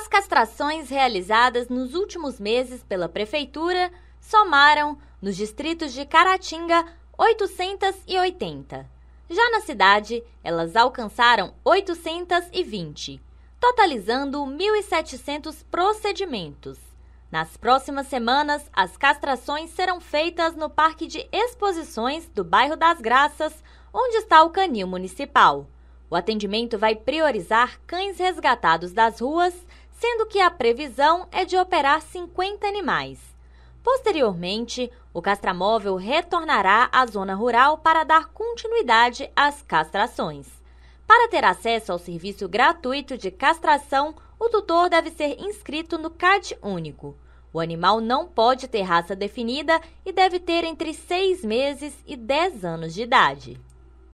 As castrações realizadas nos últimos meses pela Prefeitura somaram, nos distritos de Caratinga, 880. Já na cidade, elas alcançaram 820, totalizando 1.700 procedimentos. Nas próximas semanas, as castrações serão feitas no Parque de Exposições do bairro das Graças, onde está o canil municipal. O atendimento vai priorizar cães resgatados das ruas sendo que a previsão é de operar 50 animais. Posteriormente, o castramóvel retornará à zona rural para dar continuidade às castrações. Para ter acesso ao serviço gratuito de castração, o tutor deve ser inscrito no CAD único. O animal não pode ter raça definida e deve ter entre 6 meses e 10 anos de idade.